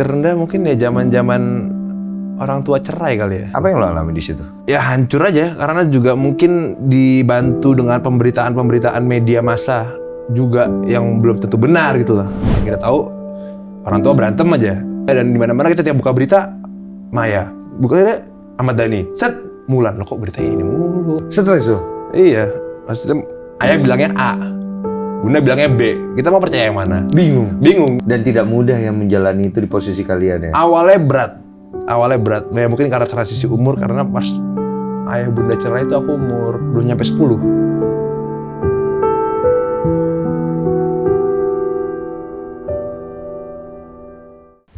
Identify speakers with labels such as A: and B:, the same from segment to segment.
A: rendah mungkin ya zaman-zaman orang tua cerai kali ya. Apa yang lo alami di situ? Ya hancur aja karena juga mungkin dibantu dengan pemberitaan-pemberitaan media massa juga yang belum tentu benar gitu loh. Kita tahu orang tua berantem aja eh, dan di mana-mana kita tiap buka berita Maya, buka bukannya Ahmad Dhani, set Mulan lo kok berita ini mulu. Setelah itu? Iya, maksudnya ayah bilangnya A, Bunda bilangnya B. Kita mau percaya yang mana? Bingung. Bingung. Dan tidak mudah yang menjalani itu di posisi kalian ya. Awalnya berat. Awalnya berat. Ya mungkin karena transisi umur karena pas ayah bunda cerai itu aku umur belum nyampe 10.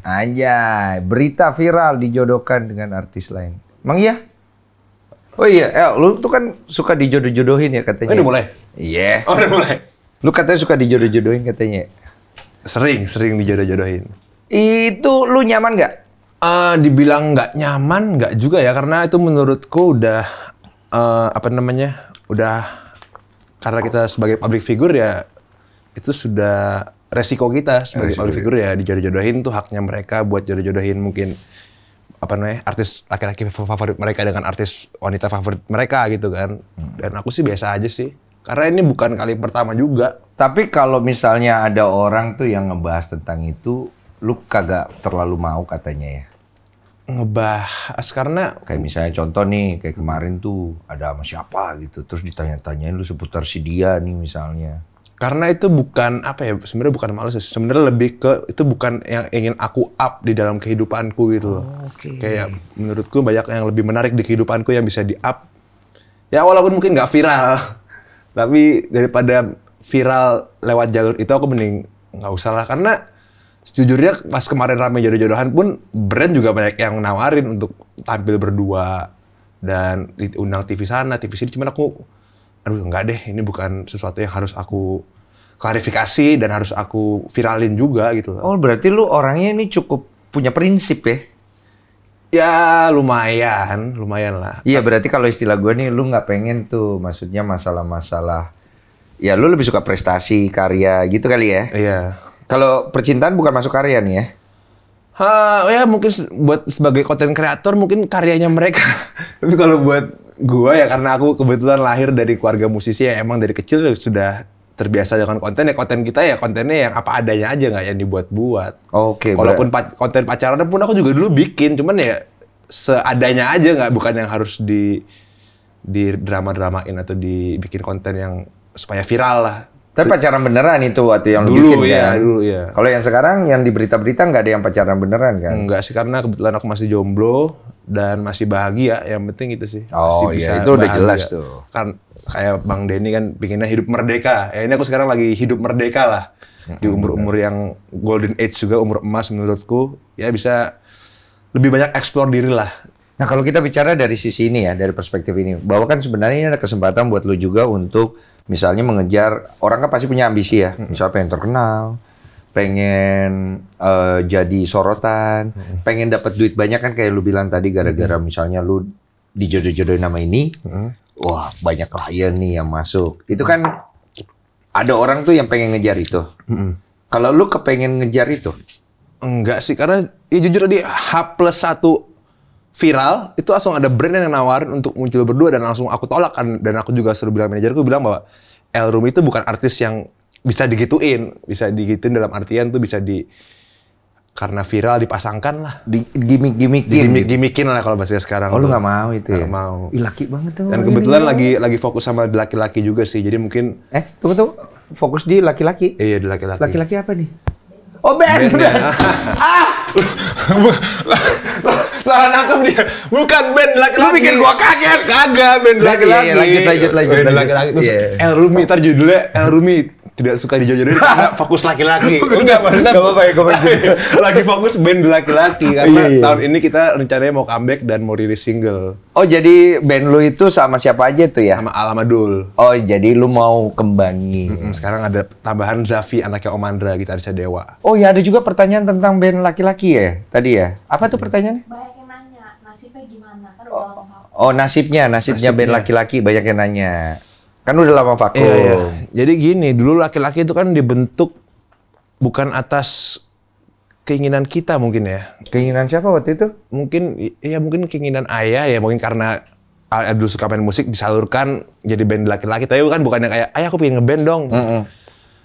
B: Anjay, berita viral dijodohkan dengan artis lain. Emang iya? Oh iya, El, eh, lu tuh kan suka dijodoh-jodohin ya katanya. Oh, udah mulai? Iya. Yeah. Oh, udah mulai?
A: Lu katanya suka dijodoh-jodohin katanya. Sering, sering dijodoh-jodohin. Itu lu nyaman gak? Uh, ah, dibilang gak nyaman gak juga ya karena itu menurutku udah uh, apa namanya udah karena kita sebagai public figure ya itu sudah resiko kita sebagai resiko. public ya. figure ya dijodoh-jodohin tuh haknya mereka buat jodoh-jodohin mungkin apa namanya artis laki-laki favorit mereka dengan artis wanita favorit mereka gitu kan hmm. dan aku sih biasa aja sih karena ini bukan kali pertama juga. Tapi kalau misalnya ada orang tuh yang ngebahas tentang itu, lu kagak
B: terlalu mau katanya ya? Ngebahas karena... Kayak misalnya contoh nih,
A: kayak kemarin tuh ada sama siapa gitu. Terus ditanya-tanyain lu seputar si dia nih misalnya. Karena itu bukan apa ya, sebenarnya bukan males Sebenarnya lebih ke, itu bukan yang ingin aku up di dalam kehidupanku gitu loh. Oh, okay. Kayak menurutku banyak yang lebih menarik di kehidupanku yang bisa di up. Ya walaupun mungkin nggak viral tapi daripada viral lewat jalur itu aku mending nggak usah lah karena sejujurnya pas kemarin rame jodoh-jodohan pun brand juga banyak yang nawarin untuk tampil berdua dan undang TV sana TV sini cuman aku aduh nggak deh ini bukan sesuatu yang harus aku klarifikasi dan harus aku viralin juga gitu. Oh berarti lu orangnya ini cukup punya prinsip ya? Ya lumayan, lumayan lah.
B: Iya berarti kalau istilah gue nih lu nggak pengen tuh maksudnya masalah-masalah ya lu lebih suka prestasi karya gitu kali ya. Iya. Kalau percintaan bukan masuk karya nih ya.
A: Ha, ya mungkin buat sebagai konten kreator mungkin karyanya mereka. Tapi kalau buat gue ya karena aku kebetulan lahir dari keluarga musisi ya emang dari kecil sudah terbiasa dengan konten ya konten kita ya kontennya yang apa adanya aja nggak yang dibuat-buat. Oke. Okay, Walaupun pa konten pacaran pun aku juga dulu bikin, cuman ya seadanya aja nggak bukan yang harus di di drama-dramain atau dibikin konten yang supaya viral lah.
B: Tapi pacaran beneran itu waktu yang dulu, bikin ya, kan? Dulu ya. Kalau yang sekarang yang di berita-berita nggak ada yang
A: pacaran beneran kan? Nggak sih karena kebetulan aku masih jomblo dan masih bahagia. Yang penting itu sih. Oh iya bisa itu udah jelas tuh. Kan kayak Bang Denny kan pinginnya hidup merdeka. Ya ini aku sekarang lagi hidup merdeka lah. Di umur-umur yang golden age juga, umur emas menurutku. Ya bisa lebih banyak eksplor diri lah. Nah kalau kita bicara dari sisi ini ya,
B: dari perspektif ini. Bahwa kan sebenarnya ini ada kesempatan buat lu juga untuk misalnya mengejar, orang kan pasti punya ambisi ya. Misalnya pengen terkenal, pengen uh, jadi sorotan, pengen dapat duit banyak kan kayak lu bilang tadi gara-gara misalnya lu di jodoh jodohin nama ini, hmm. wah banyak klien nih yang masuk. Itu kan
A: ada orang tuh yang pengen ngejar itu. Hmm. Kalau lu kepengen ngejar itu? Enggak sih, karena ya jujur tadi H plus satu viral itu langsung ada brand yang nawarin untuk muncul berdua dan langsung aku tolak kan. dan aku juga suruh bilang manajerku bilang bahwa El Rumi itu bukan artis yang bisa digituin, bisa digituin dalam artian tuh bisa di karena viral dipasangkan lah. Di gimmick gimmick Di gimmick-gimmickin gitu. lah kalau bahasnya sekarang. Oh lu nggak mau itu gak ya? mau. Ih, laki banget tuh. Dan iya, kebetulan ini. Iya. lagi lagi fokus sama laki-laki juga sih. Jadi mungkin Eh, tunggu tuh fokus di laki-laki. Iya, di laki-laki. Laki-laki apa nih? Oh, Ben band, band. Ya. ah! Salah nangkep dia. Bukan Ben laki-laki. Lu bikin gua kaget. Kagak Ben iya, laki-laki. Laki-laki lanjut lanjut lanjut. Band laki-laki. Terus yeah. El Rumi, tar judulnya El Rumi tidak suka dijodohin karena fokus laki-laki. Enggak, maksudnya enggak apa-apa ya Lagi fokus band laki-laki iya, karena iya, iya. tahun ini kita rencananya mau comeback dan mau rilis single. Oh, jadi band lu itu sama siapa aja tuh ya? Sama Alamadul. Oh, jadi lu mau kembangi. Mm hmm sekarang ada tambahan Zafi anaknya Omandra gitarisnya Dewa.
B: Oh, ya ada juga pertanyaan tentang band laki-laki ya tadi ya. Apa tuh pertanyaannya? Banyak yang nanya, nasibnya gimana? Kan oh. Oh,
A: nasibnya, nasibnya, nasibnya. band laki-laki banyak yang nanya. Kan udah lama vakum. Iya, iya. Jadi gini, dulu laki-laki itu kan dibentuk bukan atas keinginan kita mungkin ya. Keinginan siapa waktu itu? Mungkin ya mungkin keinginan ayah ya mungkin karena dulu suka main musik disalurkan jadi band laki-laki tapi kan bukan yang kayak ayah aku pengen ngeband dong. Mm -hmm.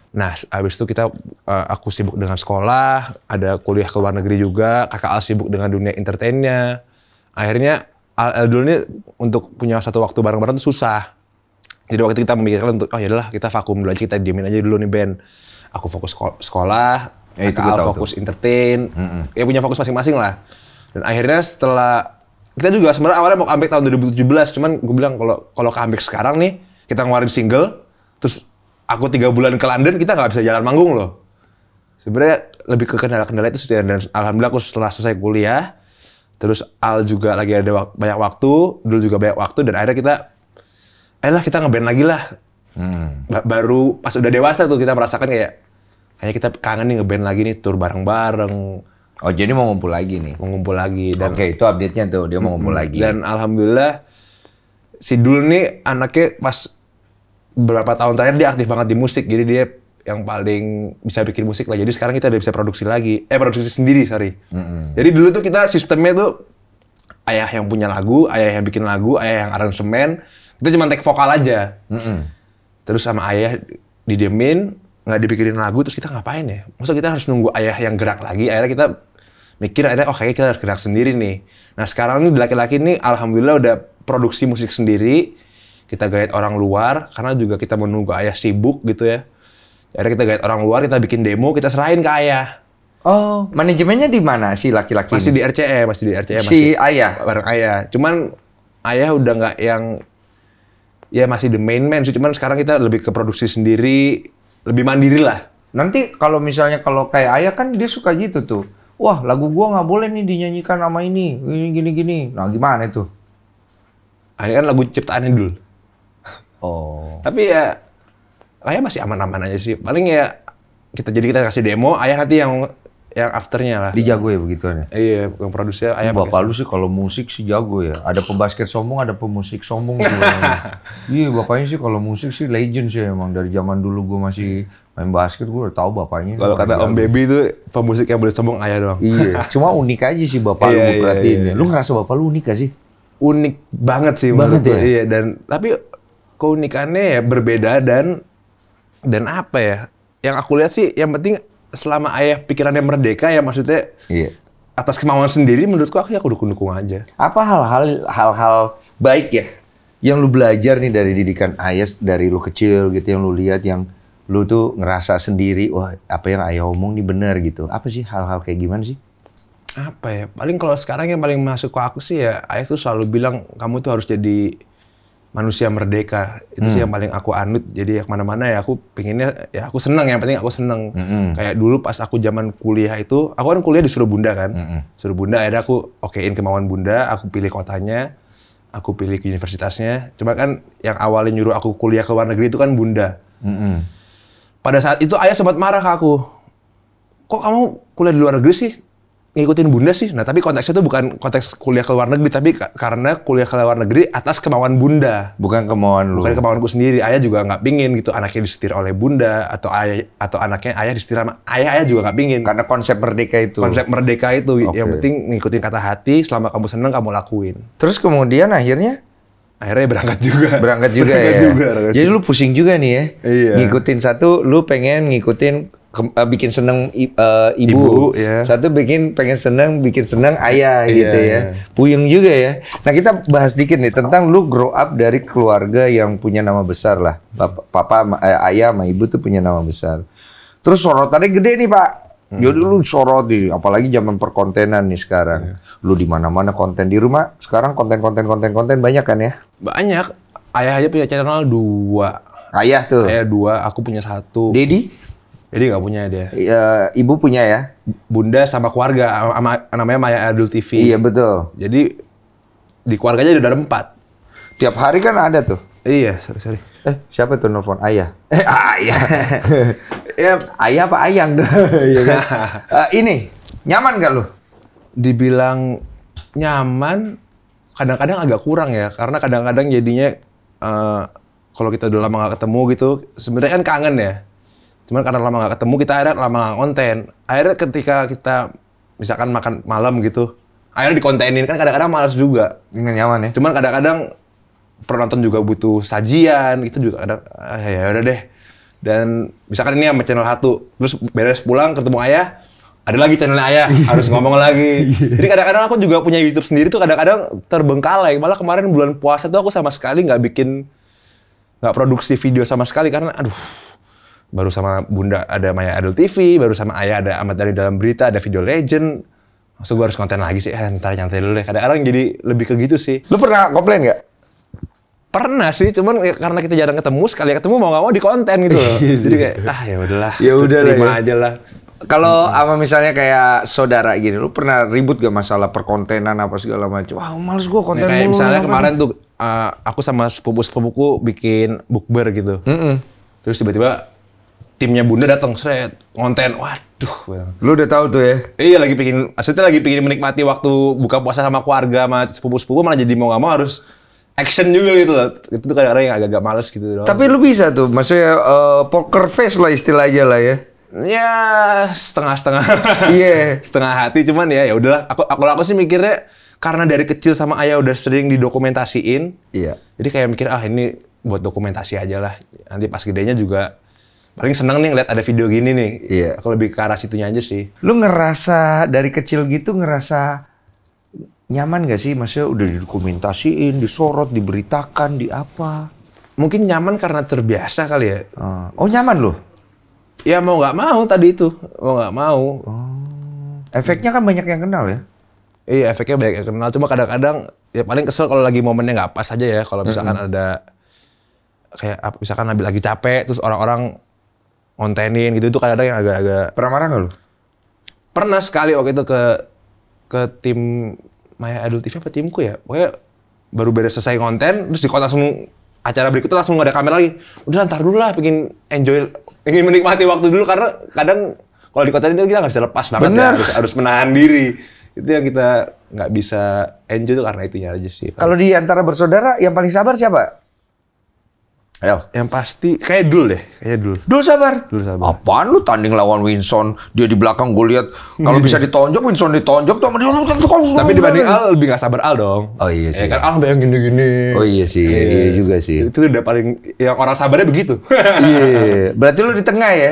A: Nah, habis itu kita e, aku sibuk dengan sekolah, ada kuliah ke luar negeri juga, kakak Al sibuk dengan dunia entertainnya. Akhirnya Al, Al ini untuk punya satu waktu bareng-bareng tuh susah. Jadi waktu kita memikirkan untuk, oh yaudahlah kita vakum dulu aja, kita diemin aja dulu nih band. Aku fokus sekolah, ya, itu Al fokus tuh. entertain, mm -mm. ya punya fokus masing-masing lah. Dan akhirnya setelah, kita juga sebenarnya awalnya mau comeback tahun 2017, cuman gue bilang kalau kalau comeback sekarang nih, kita ngeluarin single, terus aku tiga bulan ke London, kita nggak bisa jalan manggung loh. Sebenarnya lebih ke kendala-kendala itu sih, dan alhamdulillah aku setelah selesai kuliah, terus Al juga lagi ada wak banyak waktu, dulu juga banyak waktu, dan akhirnya kita eh lah kita ngeband lagi lah. Hmm. Ba baru pas udah dewasa tuh kita merasakan kayak hanya kita kangen nih ngeband lagi nih tur bareng-bareng. Oh jadi mau ngumpul lagi nih? Mau ngumpul lagi. Oke okay, itu update-nya tuh dia mau ngumpul lagi. Dan alhamdulillah si Dul nih anaknya pas beberapa tahun terakhir dia aktif banget di musik jadi dia yang paling bisa bikin musik lah. Jadi sekarang kita udah bisa produksi lagi. Eh produksi sendiri sorry. -hmm. Jadi dulu tuh kita sistemnya tuh ayah yang punya lagu, ayah yang bikin lagu, ayah yang aransemen, kita cuma take vokal aja. Mm -hmm. Terus sama ayah didemin, nggak dipikirin lagu, terus kita ngapain ya? Masa kita harus nunggu ayah yang gerak lagi? Akhirnya kita mikir akhirnya oh kayaknya kita harus gerak sendiri nih. Nah sekarang ini laki-laki ini alhamdulillah udah produksi musik sendiri. Kita gait orang luar karena juga kita menunggu ayah sibuk gitu ya. Akhirnya kita gait orang luar, kita bikin demo, kita serahin ke ayah. Oh, manajemennya di mana si laki-laki? Masih di RCE, masih di RCE. Masih ayah. Bareng ayah. Cuman ayah udah nggak yang ya masih the main man sih. Cuman sekarang kita lebih ke produksi sendiri, lebih mandiri lah. Nanti kalau misalnya kalau kayak ayah kan dia suka gitu tuh. Wah lagu
B: gua nggak boleh nih dinyanyikan sama ini, gini gini gini. Nah gimana itu?
A: Ini kan lagu ciptaannya dulu. Oh. Tapi ya ayah masih aman-aman aja sih. Paling ya kita jadi kita kasih demo, ayah nanti yang yang afternya lah. Di jago ya begituannya. Iya, yang produsernya ayam. Bapak lu sih kalau musik sih jago ya. Ada pembasket sombong, ada
B: pemusik sombong. iya, bapaknya sih kalau musik sih legend sih emang dari zaman dulu gue masih main basket gue udah tahu bapaknya. Kalau kata Om Baby
A: itu pemusik yang boleh sombong ayah doang. iya, cuma unik aja sih bapak iya, lu berarti iya, ini iya, ya. Lu ngerasa bapak lu unik gak sih? Unik banget sih banget ya? Iya, dan tapi keunikannya ya berbeda dan dan apa ya? Yang aku lihat sih yang penting selama ayah pikirannya merdeka ya maksudnya iya. atas kemauan sendiri menurutku aku ya aku dukung-dukung aja. Apa hal-hal hal-hal baik
B: ya yang lu belajar nih dari didikan ayah dari lu kecil gitu yang lu lihat yang lu tuh ngerasa sendiri wah apa yang ayah omong nih benar gitu. Apa sih hal-hal kayak gimana sih?
A: Apa ya? Paling kalau sekarang yang paling masuk ke aku sih ya ayah tuh selalu bilang kamu tuh harus jadi manusia merdeka itu hmm. sih yang paling aku anut jadi ya kemana-mana ya aku pinginnya ya aku seneng yang penting aku seneng hmm. kayak dulu pas aku zaman kuliah itu aku kan kuliah disuruh bunda kan hmm. bunda ada aku okein kemauan bunda aku pilih kotanya aku pilih universitasnya cuma kan yang awalnya nyuruh aku kuliah ke luar negeri itu kan bunda hmm. pada saat itu ayah sempat marah ke aku kok kamu kuliah di luar negeri sih ngikutin bunda sih. Nah, tapi konteksnya tuh bukan konteks kuliah ke luar negeri, tapi karena kuliah ke luar negeri atas kemauan bunda. Bukan kemauan lu. Bukan kemauanku sendiri. Ayah juga nggak pingin gitu anaknya disetir oleh bunda atau ayah atau anaknya ayah disetir sama ayah ayah juga nggak pingin. Karena konsep merdeka itu. Konsep merdeka itu okay. yang penting ngikutin kata hati. Selama kamu seneng kamu lakuin. Terus kemudian akhirnya akhirnya berangkat juga. Berangkat juga berangkat ya. Juga, berangkat Jadi juga.
B: lu pusing juga nih ya. Iya.
A: Ngikutin satu,
B: lu pengen ngikutin ke, uh, eh, bikin seneng uh, ibu, ibu yeah. satu bikin pengen seneng bikin seneng ayah yeah, gitu ya, puyeng juga ya. Nah kita bahas dikit nih tentang lu grow up dari keluarga yang punya nama besar lah, bapak papa eh, ayah, sama ibu tuh punya nama besar. Terus sorotannya gede nih pak, Hmm. Jadi lu sorot di apalagi zaman perkontenan nih sekarang. Yeah. Lu di mana-mana konten di rumah. Sekarang konten-konten konten-konten banyak kan ya?
A: Banyak. Ayah aja punya channel dua. Ayah tuh. Ayah dua, aku punya satu. Dedi? Jadi nggak punya dia? Iya, ibu punya ya. Bunda sama keluarga, ama, namanya Maya Adul TV. Iya betul. Jadi di keluarganya udah ada empat. Tiap hari kan ada tuh. Iya, sorry sorry. Eh siapa tuh nelfon ayah? Eh ayah. ya ayah apa ayang? iya kan? uh, ini nyaman gak lu? Dibilang nyaman, kadang-kadang agak kurang ya, karena kadang-kadang jadinya uh, kalau kita udah lama gak ketemu gitu, sebenarnya kan kangen ya Cuman karena lama nggak ketemu kita akhirnya lama gak konten. Akhirnya ketika kita misalkan makan malam gitu, akhirnya dikontenin kan kadang-kadang malas juga. Nggak nyaman ya. Cuman kadang-kadang penonton juga butuh sajian, itu juga kadang ah, ya udah deh. Dan misalkan ini sama channel satu, terus beres pulang ketemu ayah, ada lagi channel ayah harus ngomong lagi iya. jadi kadang-kadang aku juga punya YouTube sendiri tuh kadang-kadang terbengkalai malah kemarin bulan puasa tuh aku sama sekali nggak bikin nggak produksi video sama sekali karena aduh baru sama bunda ada Maya Adel TV, baru sama ayah ada Ahmad dari dalam berita, ada video legend. Maksud gue harus konten lagi sih, eh, ntar nyantai dulu deh. Kadang-kadang jadi lebih ke gitu sih. Lu pernah komplain gak? Pernah sih, cuman ya, karena kita jarang ketemu, sekali ketemu mau gak mau di konten gitu loh. jadi kayak, ah ya udahlah, ya udah terima ya. aja lah. Kalau hmm. ama misalnya kayak saudara gini, lu pernah ribut gak masalah perkontenan apa segala macam? Wah,
B: males gue konten ya, kayak mulu. Misalnya kemarin
A: tuh uh, aku sama sepupu-sepupuku bikin bukber gitu. Mm -mm. Terus tiba-tiba timnya bunda datang seret ngonten waduh lu udah tahu tuh ya iya lagi pingin maksudnya lagi pingin menikmati waktu buka puasa sama keluarga sama sepupu-sepupu malah jadi mau nggak mau harus action juga gitu loh. Itu tuh kadang-kadang yang agak-agak males gitu loh. Tapi
B: lu bisa tuh, maksudnya uh, poker face
A: lah istilahnya lah ya. Ya setengah-setengah. Iya. yeah. setengah hati cuman ya ya udahlah. Aku aku aku sih mikirnya karena dari kecil sama ayah udah sering didokumentasiin. Iya. Yeah. Jadi kayak mikir ah ini buat dokumentasi aja lah. Nanti pas gedenya juga paling seneng nih ngeliat ada video gini nih. Iya. Aku lebih ke arah situnya aja sih.
B: Lu ngerasa dari kecil gitu ngerasa nyaman
A: gak sih? Maksudnya udah didokumentasiin, disorot, diberitakan, di apa? Mungkin nyaman karena terbiasa kali ya. Oh, oh nyaman loh? Ya mau gak mau tadi itu, mau gak mau. Oh. Efeknya kan banyak yang kenal ya? Iya, efeknya banyak yang kenal. Cuma kadang-kadang ya paling kesel kalau lagi momennya gak pas aja ya. Kalau misalkan mm -hmm. ada kayak misalkan lagi lagi capek, terus orang-orang ontenin gitu itu kadang kadang yang agak-agak pernah marah nggak lu? Pernah sekali waktu itu ke ke tim Maya Adult TV apa timku ya, pokoknya baru beres selesai konten terus di kota langsung acara berikutnya langsung nggak ada kamera lagi udah ntar dulu lah pengen enjoy ingin menikmati waktu dulu karena kadang kalau di kota ini kita nggak bisa lepas banget ya harus, harus menahan diri itu yang kita nggak bisa enjoy tuh karena itunya aja sih
B: kalau di antara bersaudara yang paling sabar siapa
A: Ayo. Yang pasti kayak dul deh, kayak dul. Dul sabar.
B: Dul sabar. Apaan lu tanding lawan Winson? Dia di belakang gue lihat kalau bisa ditonjok Winson ditonjok tuh sama dia. Tapi dibanding Al lebih
A: gak sabar Al dong. Oh iya ya sih. Ya, kan Al sampai yang gini-gini. Oh iya sih, yes. Iya, iya, iya juga sih. Itu udah paling yang orang sabarnya begitu. Iya. yeah. Berarti lu di tengah ya?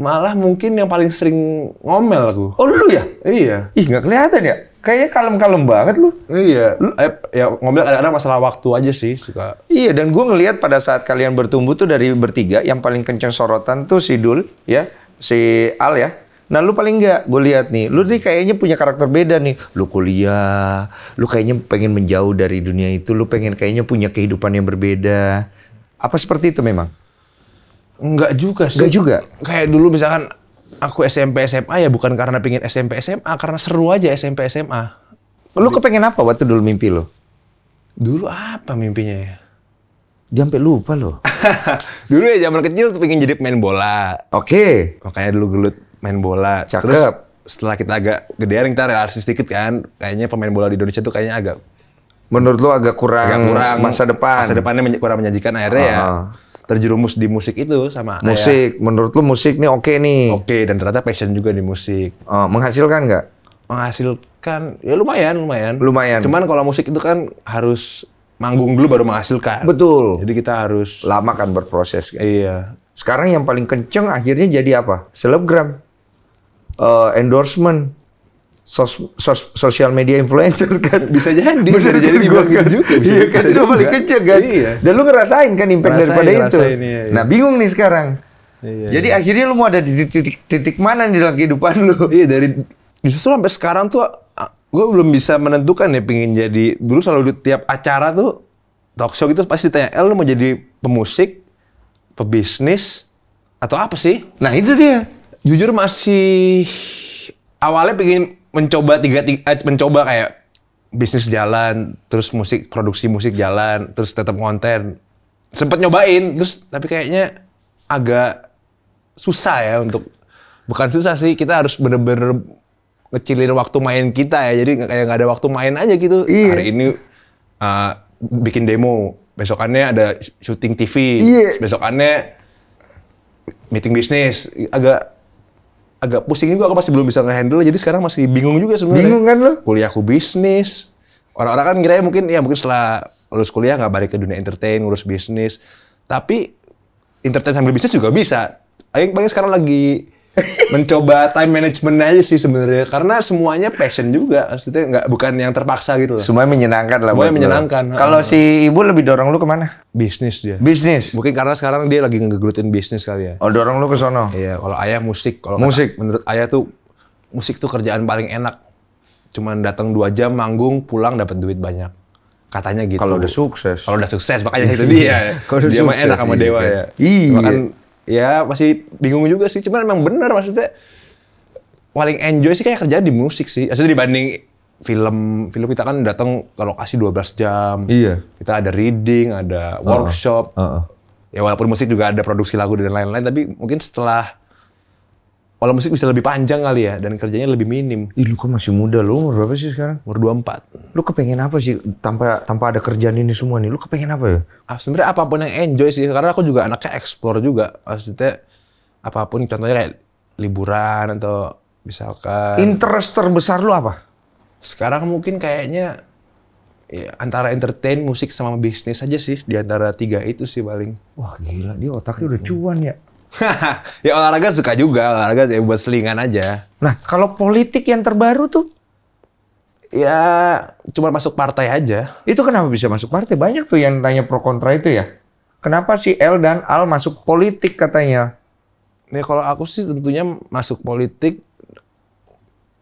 A: Malah mungkin yang paling sering ngomel aku. Oh lu ya? Iya. Ih nggak kelihatan ya? kayaknya kalem-kalem banget lu. Iya. Lu, eh, ya ngomel kadang-kadang masalah waktu aja sih suka.
B: Iya dan gue ngelihat pada saat kalian bertumbuh tuh dari bertiga yang paling kenceng sorotan tuh si Dul ya si Al ya. Nah lu paling enggak gue lihat nih, lu nih kayaknya punya karakter beda nih. Lu kuliah, lu kayaknya pengen menjauh dari dunia itu, lu pengen kayaknya punya kehidupan yang berbeda. Apa seperti itu memang?
A: Enggak juga sih. Enggak juga. Kayak dulu misalkan aku SMP SMA ya bukan karena pingin SMP SMA, karena seru aja SMP SMA. Lu kepengen apa waktu dulu mimpi lo? Dulu apa mimpinya ya? Dia sampai lupa lo. dulu ya zaman kecil tuh pingin jadi pemain bola. Oke. Okay. Makanya dulu gelut main bola. Cakep. Terus setelah kita agak gedean kita realistis sedikit kan, kayaknya pemain bola di Indonesia tuh kayaknya agak menurut lo agak kurang, agak kurang masa depan. Masa depannya kurang menyajikan akhirnya uh -huh. ya ah terjerumus di musik itu sama musik. Ayah. Menurut lu musik nih oke okay nih. Oke okay, dan ternyata passion juga di musik. Uh, menghasilkan nggak? Menghasilkan ya lumayan lumayan. Lumayan. Cuman kalau musik itu kan harus manggung dulu baru menghasilkan. Betul. Jadi kita harus lama kan berproses. Kan? Iya. Sekarang yang paling
B: kenceng akhirnya jadi apa? Selebgram, uh, endorsement sos, sos, sosial media influencer kan bisa jadi bisa kan jadi gua gitu kan? gitu juga bisa, iya kan itu paling kecil kan iya. dan lu ngerasain kan impact ngerasain, daripada ngerasain, itu iya, iya. nah bingung nih sekarang iya, jadi iya.
A: akhirnya lu mau ada di titik, titik mana di dalam kehidupan lu iya dari justru sampai sekarang tuh ah, gue belum bisa menentukan ya pingin jadi dulu selalu di tiap acara tuh talk show gitu pasti tanya El eh, lu mau jadi pemusik pebisnis atau apa sih nah itu dia jujur masih awalnya pingin mencoba tiga, tiga eh, mencoba kayak bisnis jalan, terus musik produksi musik jalan, terus tetap konten. Sempet nyobain, terus tapi kayaknya agak susah ya untuk bukan susah sih, kita harus bener-bener ngecilin waktu main kita ya. Jadi kayak nggak ada waktu main aja gitu. Iya. Hari ini uh, bikin demo, besokannya ada syuting TV, iya. besokannya meeting bisnis, agak agak pusing juga aku pasti belum bisa ngehandle jadi sekarang masih bingung juga sebenarnya. Bingung kan lo? Kuliahku bisnis. Orang-orang kan kira ya mungkin ya mungkin setelah lulus kuliah nggak balik ke dunia entertain, ngurus bisnis. Tapi entertain sambil bisnis juga bisa. Ayo, paling sekarang lagi mencoba time management aja sih sebenarnya karena semuanya passion juga maksudnya nggak bukan yang terpaksa gitu loh semuanya menyenangkan lah semuanya menyenangkan kalau uh, si ibu lebih dorong lu kemana bisnis dia bisnis mungkin karena sekarang dia lagi ngegelutin bisnis kali ya oh dorong lu ke sono iya kalau ayah musik kalau musik kata, menurut ayah tuh musik tuh kerjaan paling enak cuman datang dua jam manggung pulang dapat duit banyak katanya gitu kalau udah sukses kalau udah sukses makanya itu dia dia mah enak sama gitu dewa kan. ya iya ya masih bingung juga sih cuman emang bener maksudnya paling enjoy sih kayak kerja di musik sih maksudnya dibanding film film kita kan datang ke lokasi 12 jam iya kita ada reading ada workshop uh, uh, uh. ya walaupun musik juga ada produksi lagu dan lain-lain tapi mungkin setelah kalau musik bisa lebih panjang kali ya dan kerjanya lebih minim. Ih, lu kan masih muda lu umur berapa sih sekarang? Umur 24. Lu kepengen apa sih tanpa tanpa ada kerjaan ini semua nih? Lu kepengen apa ya? Ah, sebenarnya apapun yang enjoy sih karena aku juga anaknya eksplor juga. Maksudnya apapun contohnya kayak liburan atau misalkan interest terbesar lu apa? Sekarang mungkin kayaknya ya, antara entertain, musik sama bisnis aja sih di antara tiga itu sih paling. Wah gila, dia otaknya udah cuan ya. ya olahraga suka juga, olahraga ya buat selingan aja.
B: Nah, kalau politik yang terbaru tuh
A: ya cuma masuk partai aja. Itu kenapa bisa masuk partai? Banyak
B: tuh yang tanya pro kontra itu ya. Kenapa si L dan Al masuk politik katanya?
A: Ya kalau aku sih tentunya masuk politik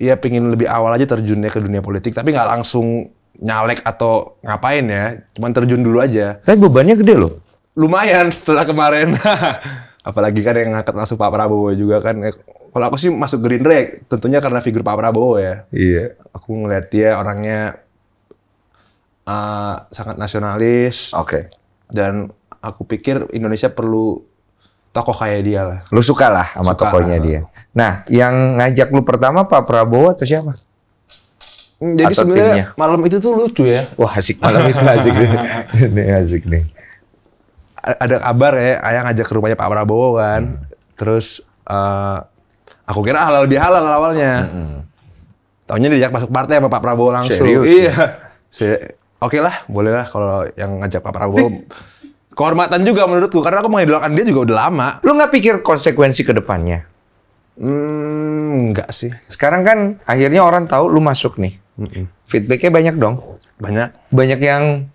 A: ya pingin lebih awal aja terjunnya ke dunia politik tapi nggak langsung nyalek atau ngapain ya cuman terjun dulu aja tapi bebannya gede loh lumayan setelah kemarin apalagi kan yang ngangkat langsung Pak Prabowo juga kan eh, kalau aku sih masuk Green Ray, tentunya karena figur Pak Prabowo ya iya aku ngeliat dia orangnya uh, sangat nasionalis oke okay. dan aku pikir Indonesia perlu tokoh kayak dia lah
B: lu suka lah sama suka tokohnya lah. dia nah
A: yang ngajak lu pertama Pak Prabowo atau siapa hmm, jadi sebenarnya malam itu tuh lucu ya wah asik malam itu asik nih asik nih ada kabar ya ayah ngajak ke rumahnya Pak Prabowo kan hmm. terus uh, aku kira halal bihalal awalnya hmm. tahunya diajak masuk partai sama Pak Prabowo langsung Serius, iya ya? oke okay lah bolehlah kalau yang ngajak Pak Prabowo kehormatan juga menurutku karena aku mengidolakan dia juga udah lama lu nggak pikir konsekuensi kedepannya
B: Hmm, enggak sih. Sekarang kan akhirnya orang tahu lu masuk nih. Mm -mm. Feedbacknya banyak dong. Banyak. Banyak yang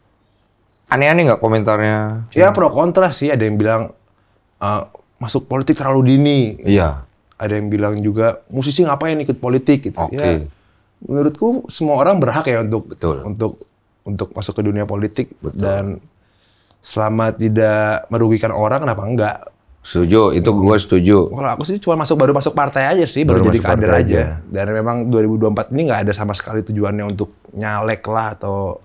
A: aneh-aneh nggak komentarnya? Ya pro kontra sih. Ada yang bilang uh, masuk politik terlalu dini. Iya. Ada yang bilang juga musisi ngapain ikut politik gitu. Okay. Ya, menurutku semua orang berhak ya untuk Betul. untuk untuk masuk ke dunia politik Betul. dan selama tidak merugikan orang kenapa enggak? Setuju, itu gue setuju. Kalau aku sih cuma masuk baru masuk partai aja sih, baru, baru jadi kader aja. aja. Dan memang 2024 ini nggak ada sama sekali tujuannya untuk nyalek lah atau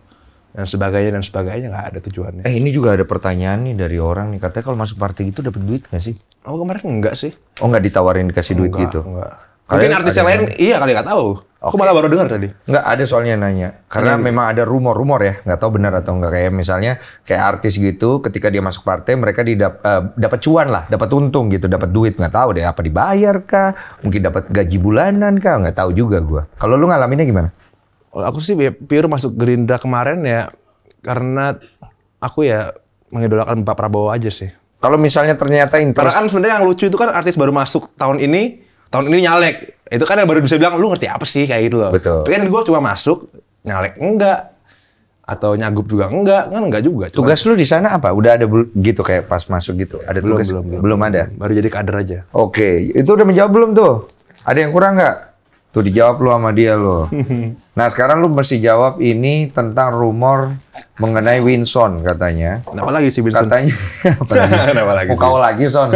A: dan sebagainya dan sebagainya nggak ada tujuannya. Eh
B: ini juga ada pertanyaan nih dari orang nih katanya kalau masuk partai gitu dapat duit nggak sih? Oh kemarin enggak sih. Oh nggak ditawarin dikasih enggak, duit gitu? Enggak. Kalian Mungkin artis yang lain nanya. iya kali nggak tahu.
A: Okay. Aku malah baru dengar
B: tadi. Nggak ada soalnya nanya. Karena memang ada rumor-rumor ya, nggak tahu benar atau nggak kayak misalnya kayak artis gitu ketika dia masuk partai mereka didap, uh, dapat cuan lah, dapat untung gitu, dapat duit nggak tahu deh apa dibayar kah, mungkin dapat gaji bulanan kah, nggak tahu juga gua. Kalau lu ngalaminnya
A: gimana? aku sih ya, pure masuk Gerindra kemarin ya karena aku ya mengidolakan Pak Prabowo aja sih. Kalau misalnya ternyata interest... Karena kan sebenarnya yang lucu itu kan artis baru masuk tahun ini, tahun ini nyalek. Itu kan yang baru bisa bilang, lu ngerti apa sih kayak gitu loh. Betul. Tapi kan gue cuma masuk, nyalek enggak. Atau nyagup juga enggak, kan enggak juga. Cuma... tugas lu di sana apa? Udah ada gitu kayak pas masuk gitu? Ada belum, tugas? Belum, belum, belum ada? Baru jadi kader
B: aja. Oke, okay. itu udah menjawab belum tuh? Ada yang kurang nggak? Tuh dijawab lu sama dia lo. Nah sekarang lu mesti jawab ini tentang rumor mengenai Winson katanya. Kenapa lagi sih Winson? Katanya. apa lagi? Kenapa lagi? Kau lagi Son.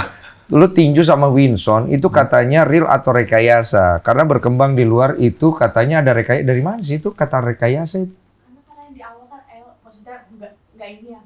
B: lu tinju sama Winson itu katanya real atau rekayasa karena berkembang di luar itu katanya ada rekayasa dari mana sih itu kata rekayasa itu? Karena kan di
A: awal kan maksudnya nggak ini ya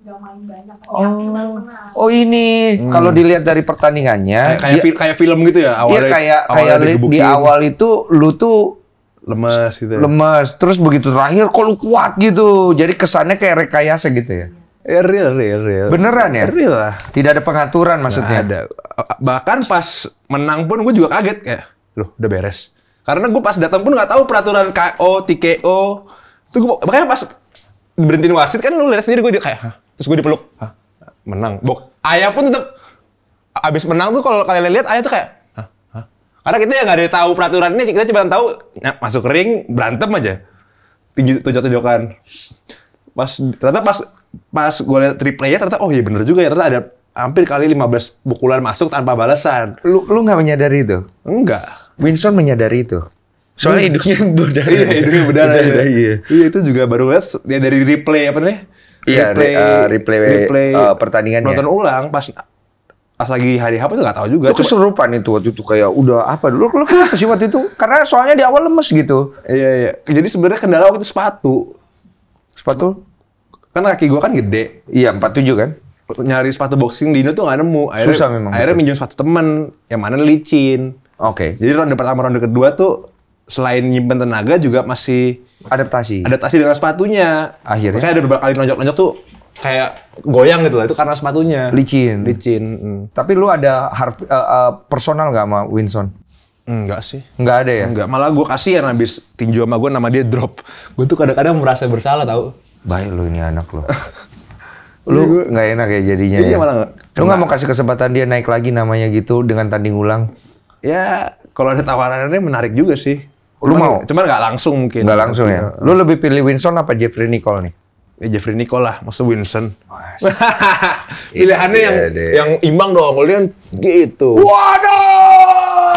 A: Gak main banyak
B: oh. Oh ini hmm. kalau dilihat dari pertandingannya kayak kayak, ya, film gitu ya awalnya. ya, kayak kayak di awal itu lu tuh lemes gitu. Ya? Lemes terus begitu terakhir kok lu kuat gitu. Jadi kesannya kayak rekayasa gitu ya. Ya, real, real, real. Beneran ya? Real
A: lah. Tidak ada pengaturan maksudnya. ada. Bahkan pas menang pun gue juga kaget kayak, loh udah beres. Karena gue pas datang pun nggak tahu peraturan KO, TKO. Tuh gue, makanya pas berhentiin wasit kan lu lihat sendiri gue kayak, Hah, terus gue dipeluk Hah? menang bok ayah pun tetap abis menang tuh kalau kalian lihat ayah tuh kayak Hah? Hah? karena kita ya nggak ada tahu peraturan ini kita cuma tahu nah, masuk ring berantem aja tinggi tujuh tonjokan pas ternyata pas pas gue lihat triple ya ternyata oh iya bener juga ya ternyata ada hampir kali 15 pukulan masuk tanpa balasan. Lu lu nggak menyadari itu? Enggak. Winston menyadari itu. Soalnya hmm. hidungnya berdarah. Iya, hidungnya berdarah. Iya, iya. iya. iya, itu juga baru lihat ya dari replay apa nih? iya, replay, uh, replay, eh, replay uh, pertandingan Nonton ulang pas pas
B: lagi hari apa itu nggak tahu juga. Lu keserupan itu waktu itu kayak udah apa dulu lu kenapa sih waktu itu? Karena soalnya di
A: awal lemes gitu. Iya iya. Jadi sebenarnya kendala waktu itu sepatu. Sepatu? Kan kaki gua kan gede. Iya, 47 kan? Nyari sepatu boxing di Indo tuh nggak nemu. Akhirnya, Susah memang. Akhirnya minjem sepatu temen yang mana licin. Oke. Okay. Jadi ronde pertama ronde kedua tuh selain nyimpen tenaga juga masih adaptasi. Adaptasi dengan sepatunya. Akhirnya. Makanya ada beberapa kali lonjok-lonjok tuh kayak goyang gitu lah itu karena sepatunya licin licin hmm. tapi
B: lu ada harf, uh, eh, uh, eh, personal gak sama Winson
A: Enggak sih. Enggak ada ya? Enggak. Malah gue kasihan habis tinju sama gue nama dia drop. Gue tuh kadang-kadang merasa bersalah tau.
B: Baik lu ini anak lu. lu iya, nggak enak ya jadinya iya, ya? malah
A: gak, Lu nggak mau kasih kesempatan dia
B: naik lagi namanya gitu dengan tanding ulang?
A: Ya kalau ada tawarannya menarik juga sih. Lu cuman, mau? Cuman nggak langsung mungkin. Nggak langsung ya. Iya. Lu lebih pilih Winston apa Jeffrey Nicole nih? Ya Jeffrey Nicole lah, maksud Winston. Pilihannya iya, yang yang imbang dong, kalian gitu.
B: Waduh!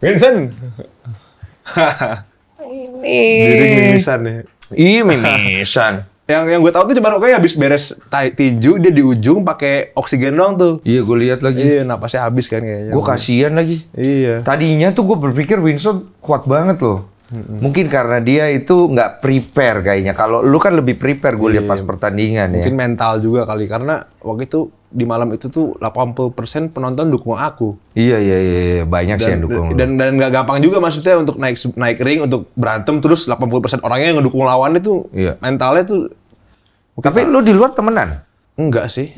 A: Winston! ini. Jadi mimisan ya. Iya mimisan yang yang gue tau tuh cuman oke habis beres tinju dia di ujung pakai oksigen dong tuh. Iya, gue lihat lagi. Iya, napasnya habis kan kayaknya. Gue kasihan lagi. Iya. Tadinya tuh gue
B: berpikir Winston kuat banget loh. Mm-hmm. Mungkin karena dia itu nggak prepare kayaknya. Kalau lu kan lebih prepare gue lihat iya. pas pertandingan Mungkin ya. Mungkin
A: mental juga kali karena waktu itu di malam itu tuh 80% penonton dukung aku.
B: Iya iya iya, iya. banyak dan, sih yang dukung. Dan
A: dan nggak gampang juga maksudnya untuk naik naik ring untuk berantem terus 80% orangnya yang ngedukung lawan itu iya. mentalnya tuh Mungkin Tapi lu di luar temenan? Enggak sih.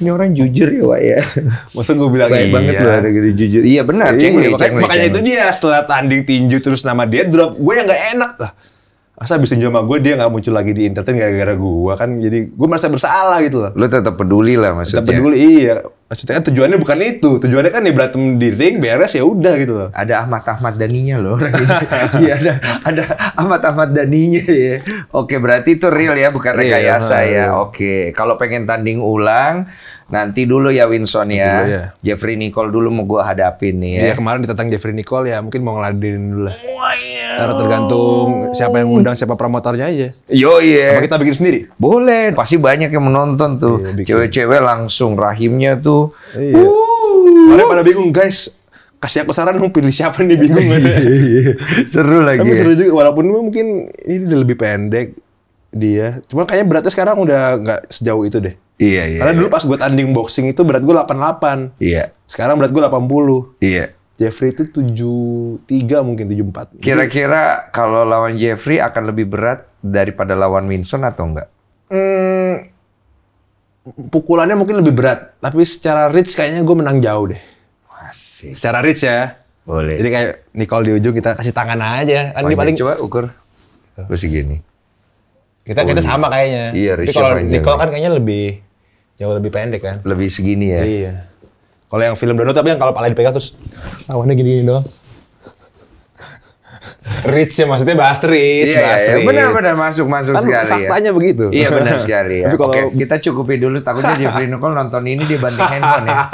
B: Ini orang jujur ya, Wak ya.
A: Masa gue bilang kayak banget lu ada gitu jujur. Iya benar. Ceng, iya, iya makanya, makanya itu dia setelah tanding tinju terus nama dia drop, gue yang nggak enak lah masa abis tinjau sama gue dia nggak muncul lagi di entertain gara-gara gue kan jadi gue merasa bersalah gitu loh. Lo
B: tetap peduli lah
A: maksudnya. Tetap peduli iya. Maksudnya kan tujuannya bukan itu. Tujuannya kan dia berantem di ring beres ya udah gitu loh. Ada Ahmad Ahmad Daninya loh orang ini. Iya ada ada Ahmad Ahmad
B: Daninya ya. Oke berarti itu real ya bukan rekayasa iya, ya. Oke kalau pengen tanding ulang Nanti dulu ya Winson ya. ya. Jeffrey Nicole dulu mau gue hadapin nih ya. Iya
A: kemarin ditantang Jeffrey Nicole ya mungkin mau ngeladenin dulu lah. Oh, iya. Karena oh. tergantung siapa yang ngundang, siapa promotornya aja.
B: Yo iya. Apa kita bikin sendiri? Boleh. Pasti banyak yang menonton tuh. Iya, Cewek-cewek langsung rahimnya tuh.
A: Iya. Mereka pada bingung guys, kasih aku saran dong pilih siapa nih bingung iya, iya, seru lagi. Tapi seru juga walaupun mungkin ini udah lebih pendek dia. Cuma kayaknya beratnya sekarang udah nggak sejauh itu deh. Iya, iya. Karena dulu pas gue tanding boxing itu berat gue 88. Iya. Sekarang berat gue 80. Iya. Jeffrey itu tiga mungkin tujuh empat.
B: Kira-kira kalau lawan Jeffrey akan lebih berat daripada lawan Winston atau enggak?
A: Hmm, pukulannya mungkin lebih berat, tapi secara reach kayaknya gue menang jauh deh. Masih. Secara reach ya. Boleh. Jadi kayak Nicole di ujung kita kasih tangan aja. Kan paling coba ukur. Gue segini. Kita oh, kita sama iya. kayaknya. Iya, Tapi kalau Nicole kan kayaknya lebih jauh lebih pendek kan.
B: Lebih segini ya. Iya.
A: Kalau yang film Dono tapi yang kalau pala dipegang terus lawannya gini-gini doang. Rich ya maksudnya bahas Rich, yeah, iya, bahas yeah, Rich. Benar benar
B: masuk masuk kan sekali. Ya. Faktanya ya. begitu. Iya benar sekali ya. Tapi kalau Oke, kita cukupi dulu takutnya Jeffrey Nicole nonton ini dia banting handphone ya.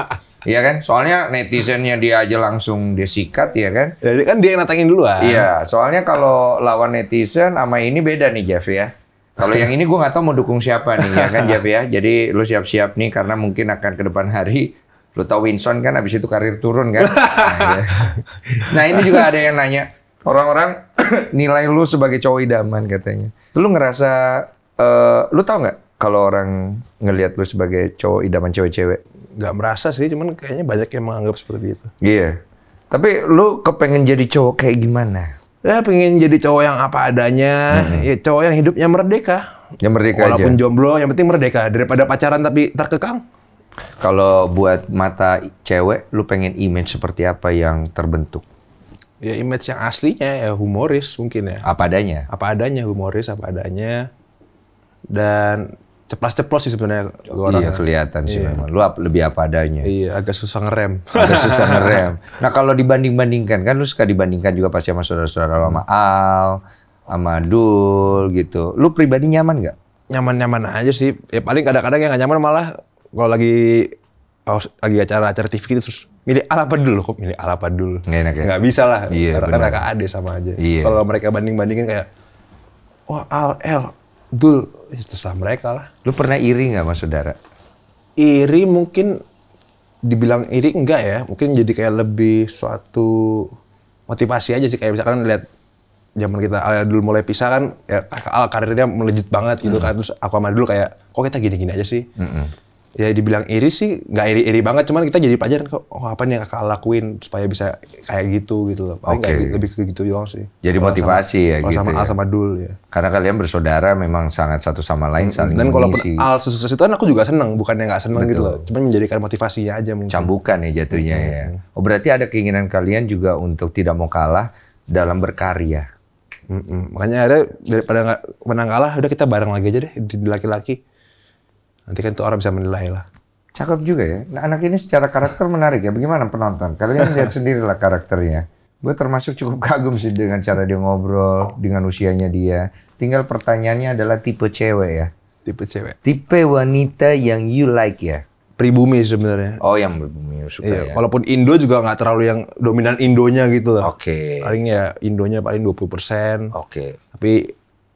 B: Iya kan? Soalnya netizennya dia aja langsung disikat iya kan? ya kan? Jadi kan dia yang natangin dulu ah. Iya, soalnya kalau lawan netizen sama ini beda nih Jeff ya. Kalau yang ini gue nggak tahu mau dukung siapa nih ya kan Jeff ya. Jadi lu siap-siap nih karena mungkin akan ke depan hari Lu tau Winston kan abis itu karir turun kan. nah ini juga ada yang nanya. Orang-orang nilai lu sebagai cowok idaman katanya. Lu ngerasa, uh, lu tau nggak kalau orang ngelihat lu
A: sebagai cowok idaman cewek-cewek? Gak merasa sih, cuman kayaknya banyak yang menganggap seperti itu. Iya. Yeah. Tapi lu kepengen jadi cowok kayak gimana? Ya pengen jadi cowok yang apa adanya, hmm. ya cowok yang hidupnya merdeka. Yang merdeka Walaupun aja. jomblo, yang penting merdeka daripada pacaran tapi terkekang.
B: Kalau buat mata cewek, lu pengen image seperti apa yang terbentuk?
A: Ya image yang aslinya ya humoris mungkin ya.
B: Apa adanya?
A: Apa adanya humoris, apa adanya. Dan ceplos-ceplos sih sebenarnya oh, Iya kelihatan sih iya. memang. Lu lebih apa adanya. Iya, agak susah ngerem. Agak susah ngerem. Nah,
B: kalau dibanding-bandingkan kan lu suka dibandingkan juga pasti sama saudara-saudara sama Al, sama
A: Dul gitu. Lu pribadi nyaman nggak? Nyaman-nyaman aja sih. Ya paling kadang-kadang yang gak nyaman malah kalau lagi oh, lagi acara-acara TV gitu terus milih ala apa dulu kok milih ala apa dulu nggak enak ya bisa lah iya, karena kakak ade sama aja iya. kalau mereka banding bandingin kayak wah oh, al el dul ya terserah mereka lah lu pernah iri nggak mas saudara iri mungkin dibilang iri enggak ya mungkin jadi kayak lebih suatu motivasi aja sih kayak misalkan lihat zaman kita Al dulu mulai pisah kan ya Al karirnya melejit banget gitu mm kan terus aku sama dulu kayak kok kita gini-gini aja sih mm -hmm ya dibilang iri sih nggak iri-iri banget cuman kita jadi pelajaran kok oh apa nih yang kakak lakuin supaya bisa kayak gitu gitu loh paling okay. kayak lebih ke gitu doang sih jadi kalo motivasi sama, ya gitu sama ya. Al sama Dul
B: ya karena kalian bersaudara memang sangat satu sama lain saling dan kalau Al
A: sukses itu kan aku juga seneng bukannya nggak seneng Betul. gitu loh cuman menjadikan motivasi aja mungkin cambukan ya jatuhnya hmm. ya oh berarti ada keinginan kalian juga untuk tidak mau kalah dalam berkarya Mm -mm. Makanya ada daripada menang kalah, udah kita bareng lagi aja deh di laki-laki. Nanti kan itu orang bisa menilai lah. Cakep juga ya.
B: Nah, anak ini secara karakter menarik ya. Bagaimana penonton? Kalian lihat sendiri lah karakternya. Gue termasuk cukup kagum sih dengan cara dia ngobrol, dengan usianya dia. Tinggal pertanyaannya adalah tipe cewek ya. Tipe cewek. Tipe wanita yang you
A: like ya. Pribumi sebenarnya. Oh, yang pribumi suka iya. ya. Walaupun Indo juga nggak terlalu yang dominan Indonya gitu loh. Oke. Okay. Paling ya Indonya paling 20%. Oke. Okay. Tapi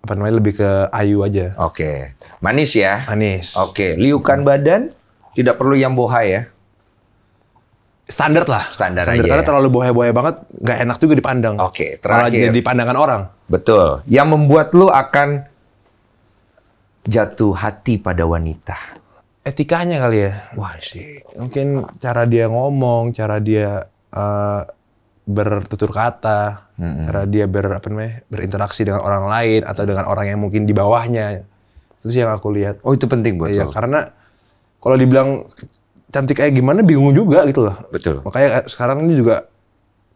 A: apa namanya lebih ke ayu aja. Oke. Okay. Manis ya. Manis. Oke. Okay. Liukan badan tidak perlu yang boha
B: ya. Standar lah. Standar, Standar aja. Karena ya. terlalu
A: bohai-bohai banget nggak enak juga dipandang. Oke. Okay, terakhir. Malah jadi pandangan orang. Betul. Yang membuat lu akan
B: jatuh hati pada wanita.
A: Etikanya kali ya. Wah sih. Mungkin cara dia ngomong, cara dia uh, bertutur kata, hmm. cara dia ber apa namanya berinteraksi dengan orang lain atau dengan orang yang mungkin di bawahnya. Itu sih yang aku lihat. Oh itu penting buat Iya, karena kalau dibilang cantik kayak gimana bingung juga gitu loh. Betul. Makanya eh, sekarang ini juga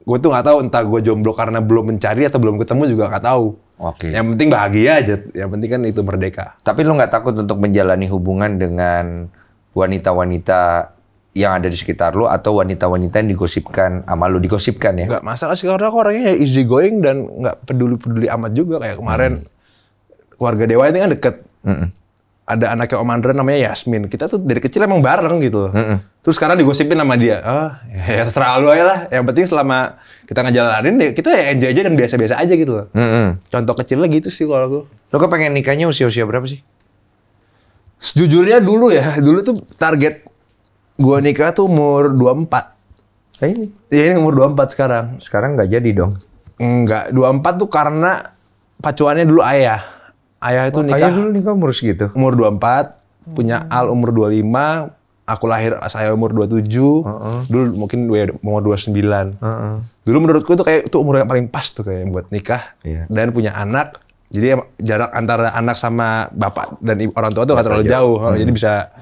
A: gue tuh nggak tahu entah gue jomblo karena belum mencari atau belum ketemu juga nggak tahu. Oke. Yang penting bahagia aja. Yang penting kan itu merdeka.
B: Tapi lo nggak takut untuk menjalani hubungan dengan wanita-wanita yang ada di sekitar lu atau wanita-wanita yang digosipkan sama lu digosipkan ya
A: Gak masalah sih karena aku orangnya ya easy going dan nggak peduli-peduli amat juga kayak kemarin hmm. keluarga dewa ini kan deket hmm. ada anaknya om Andre namanya Yasmin kita tuh dari kecil emang bareng gitu hmm. terus sekarang digosipin sama dia oh ya serah aja lah yang penting selama kita ngejalanin ya kita ya enjoy aja dan biasa-biasa aja gitu loh hmm. contoh kecilnya gitu sih kalau aku lo kepengen nikahnya usia-usia berapa sih sejujurnya dulu ya dulu tuh target Gua nikah tuh umur 24. Kayak eh, ini. Ya ini umur 24 sekarang. Sekarang nggak jadi dong. Enggak, 24 tuh karena pacuannya dulu ayah. Ayah itu oh, nikah. Ayah dulu nikah umur segitu. Umur 24, hmm. punya Al umur 25, aku lahir saya umur 27. Uh -uh. Dulu mungkin dua umur 29. Uh -uh. Dulu menurutku itu kayak itu umur yang paling pas tuh kayak buat nikah yeah. dan punya anak. Jadi jarak antara anak sama bapak dan orang tua tuh gak terlalu jauh. jauh. Oh, hmm. Jadi bisa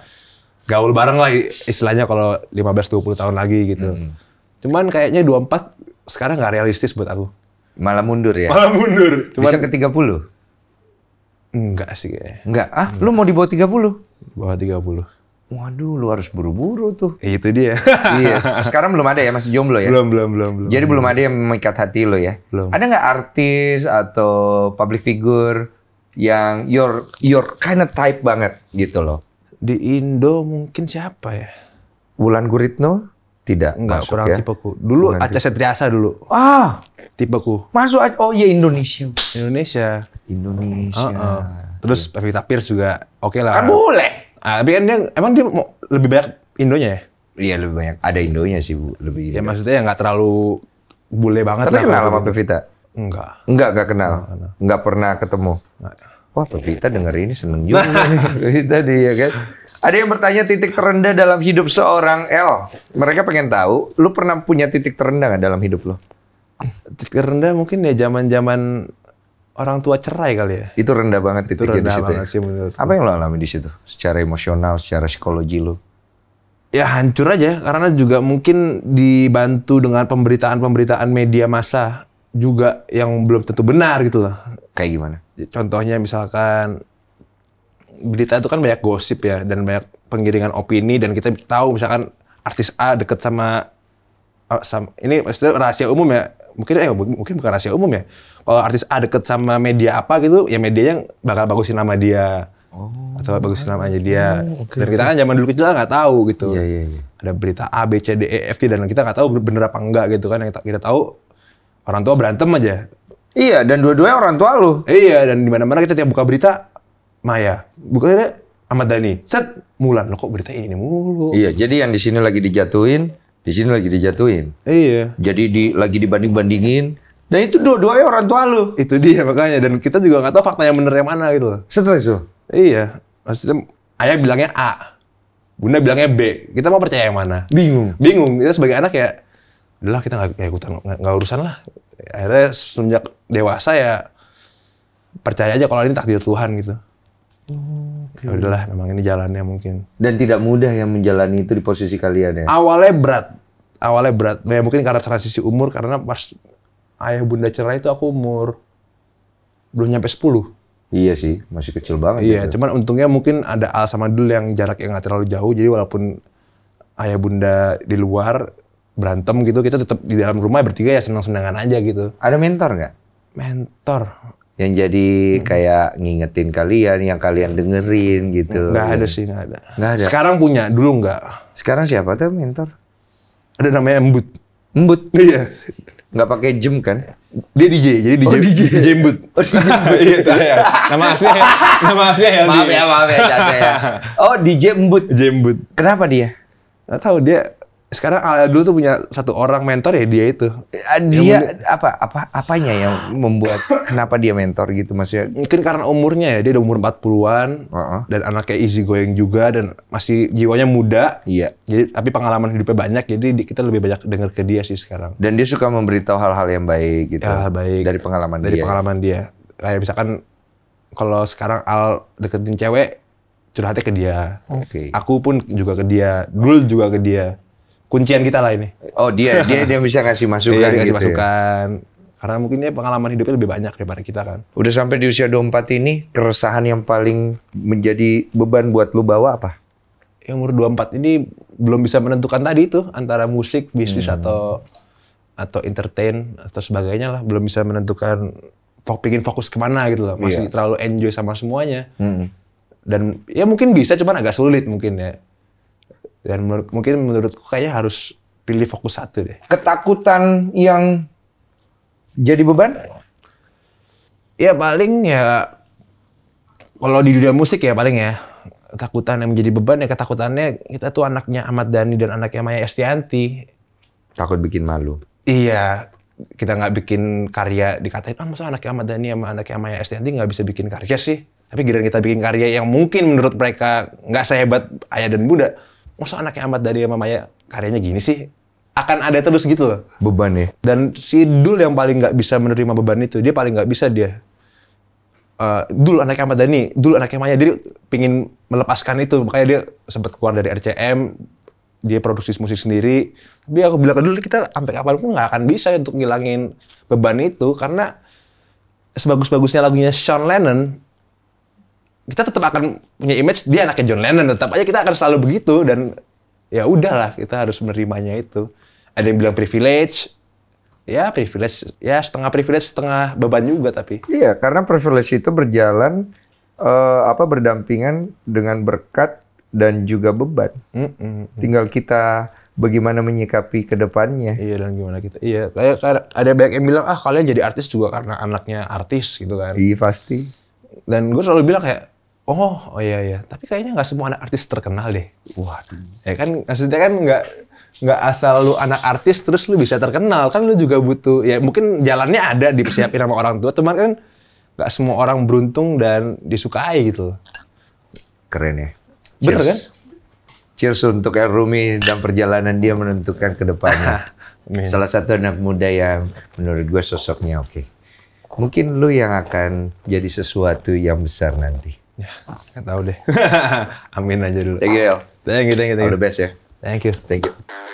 A: gaul bareng lah istilahnya kalau 15-20 tahun lagi gitu. Hmm. Cuman kayaknya 24 sekarang nggak realistis buat aku. Malah mundur ya? Malah mundur. Cuman, Bisa ke 30? Enggak sih kayaknya. Enggak? Ah, enggak. lu mau di bawah 30? Bawah 30. Waduh, lu harus buru-buru tuh. Ya, itu dia. iya. Sekarang belum ada ya, masih jomblo ya? Belum, belum, belum.
B: belum Jadi belum ada yang memikat hati lo ya? Belum. Ada nggak artis atau public figure yang your your kind of type banget gitu loh? Di Indo
A: mungkin siapa ya? Wulan Guritno tidak Enggak, masuk kurang ya. tipeku. Dulu Bukan Aca Setriasa dulu. Ah, tipeku. Masuk oh iya Indonesia. Indonesia. Indonesia. Uh -uh. Terus yeah. Pevita Pierce juga oke okay lah. Kan boleh. Ah, tapi kan dia emang dia mau lebih banyak Indonya ya?
B: Iya lebih banyak. Ada Indonya
A: sih bu. Lebih. Ya maksudnya ya nggak terlalu
B: bule banget. Tapi lah, kenal sama Pevita? Enggak. Enggak, enggak kenal. Enggak, enggak. enggak pernah ketemu. Enggak. Wah, Pevita denger ini seneng juga. Pevita dia ya kan. Ada yang bertanya titik terendah dalam hidup seorang L. Mereka pengen tahu, lu pernah punya titik terendah nggak dalam hidup lo?
A: Titik terendah mungkin ya zaman-zaman orang tua cerai kali ya. Itu rendah banget itu rendah di situ. ya? sih
B: Apa yang lo alami di situ? Secara emosional, secara psikologi
A: lo? Ya hancur aja karena juga mungkin dibantu dengan pemberitaan-pemberitaan media massa juga yang belum tentu benar gitu loh. Kayak gimana? Contohnya misalkan berita itu kan banyak gosip ya dan banyak penggiringan opini dan kita tahu misalkan artis A deket sama, eh, sama ini maksudnya rahasia umum ya mungkin eh mungkin bukan rahasia umum ya kalau artis A deket sama media apa gitu ya media yang bakal bagusin nama dia oh, atau bagusin nama aja dia okay, oh, dan kita kan zaman dulu kecil kan nggak tahu gitu yeah, yeah, yeah. ada berita A B C D E F G dan kita nggak tahu bener apa enggak gitu kan yang kita tahu orang tua berantem aja Iya, dan dua-duanya orang tua lu. Iya, dan di mana-mana kita tiap buka berita Maya, buka berita Ahmad Dhani. Set Mulan, lo kok berita ini mulu.
B: Iya, jadi yang di sini lagi dijatuhin, di sini lagi dijatuhin. Iya. Jadi
A: di lagi dibanding-bandingin. Dan itu dua-duanya orang tua lu. Itu dia makanya dan kita juga nggak tahu fakta yang bener yang mana gitu Setelah itu. Iya. Maksudnya ayah bilangnya A. Bunda bilangnya B. Kita mau percaya yang mana? Bingung. Bingung. Kita sebagai anak ya adalah kita nggak ya, ikutan nggak urusan lah akhirnya semenjak dewasa ya percaya aja kalau ini takdir Tuhan gitu. Okay. Ya udahlah, memang ini jalannya mungkin. Dan tidak mudah yang menjalani itu di posisi kalian ya. Awalnya berat, awalnya berat. Ya mungkin karena transisi umur, karena pas ayah bunda cerai itu aku umur belum nyampe 10. Iya
B: sih, masih kecil
A: banget. Iya, gitu. cuman untungnya mungkin ada Al sama Dul yang jarak yang nggak terlalu jauh, jadi walaupun ayah bunda di luar, berantem gitu kita tetap di dalam rumah bertiga ya senang-senangan aja gitu ada mentor nggak mentor
B: yang jadi kayak ngingetin kalian yang kalian dengerin gitu nggak ada sih nggak ada ada sekarang punya dulu nggak sekarang siapa tuh mentor ada namanya embut embut iya nggak pakai jam kan dia DJ, jadi DJ, oh, DJ. DJ embut
A: Oh, iya, Nama asli nama asli ya Maaf ya, maaf ya, ya. Oh, DJ embut DJ embut Kenapa dia? Gak tahu dia sekarang Al ah, dulu tuh punya satu orang mentor ya dia itu. Ah, dia apa apa apanya yang membuat kenapa dia mentor gitu ya? Mungkin karena umurnya ya, dia udah umur 40-an uh -uh. dan anaknya easy going juga dan masih jiwanya muda. Iya. Jadi tapi pengalaman hidupnya banyak jadi kita lebih banyak dengar ke dia sih sekarang. Dan dia suka memberitahu hal-hal yang baik gitu. Ya, baik. Dari pengalaman dari dia. Dari pengalaman dia. Kayak misalkan kalau sekarang Al deketin cewek curhatnya ke dia. Oke. Okay. Aku pun juga ke dia, dulu juga ke dia kuncian kita lah ini. Oh dia dia dia bisa ngasih iya, masukan. Iya, gitu ya? masukan. Karena mungkin dia pengalaman hidupnya lebih banyak daripada kita kan.
B: Udah sampai di usia 24 ini, keresahan yang paling menjadi beban buat lu bawa apa?
A: Yang umur 24 ini belum bisa menentukan tadi itu antara musik, bisnis hmm. atau atau entertain atau sebagainya lah, belum bisa menentukan pingin fokus kemana gitu loh. Masih yeah. terlalu enjoy sama semuanya. Hmm. Dan ya mungkin bisa cuman agak sulit mungkin ya dan menur mungkin menurutku kayaknya harus pilih fokus satu deh. Ketakutan yang jadi beban? Ya paling ya kalau di dunia musik ya paling ya ketakutan yang menjadi beban ya ketakutannya kita tuh anaknya Ahmad Dhani dan anaknya Maya Estianti. Takut bikin malu. Iya, kita nggak bikin karya dikatain, ah masa anaknya Ahmad Dhani sama anaknya Maya Estianti nggak bisa bikin karya sih? Tapi giliran kita bikin karya yang mungkin menurut mereka nggak sehebat Ayah dan Bunda, masa anaknya amat dari mamanya karyanya gini sih? Akan ada terus gitu loh. Beban ya. Dan si Dul yang paling nggak bisa menerima beban itu, dia paling nggak bisa dia. Uh, Dul anak Ahmad Dhani, Dul anaknya Maya, dia pingin melepaskan itu. Makanya dia sempat keluar dari RCM, dia produksi musik sendiri. Tapi aku bilang ke Dul, kita sampai kapan pun nggak akan bisa untuk ngilangin beban itu. Karena sebagus-bagusnya lagunya Sean Lennon, kita tetap akan punya image dia anaknya John Lennon tetap aja kita akan selalu begitu dan ya udahlah kita harus menerimanya itu ada yang bilang privilege ya privilege ya setengah privilege setengah beban juga tapi iya karena privilege itu
B: berjalan uh, apa berdampingan dengan berkat dan juga beban mm -mm. mm. tinggal kita bagaimana menyikapi kedepannya. Iya dan gimana kita.
A: Iya kayak ada banyak yang bilang ah kalian jadi artis juga karena anaknya artis gitu kan. Iya pasti. Dan gue selalu bilang kayak oh oh iya iya tapi kayaknya nggak semua anak artis terkenal deh wah ya kan maksudnya kan nggak nggak asal lu anak artis terus lu bisa terkenal kan lu juga butuh ya mungkin jalannya ada dipersiapin sama orang tua teman kan nggak semua orang beruntung dan disukai gitu keren ya Cheers. bener kan
B: Cheers untuk El Rumi dan perjalanan dia menentukan kedepannya. Salah satu anak muda yang menurut gue sosoknya oke. Okay. Mungkin lu yang akan jadi sesuatu yang besar nanti Ya, nggak tahu deh. Amin aja dulu. Thank you, Thank you, thank you, thank you. All the best ya. Thank you. Thank you.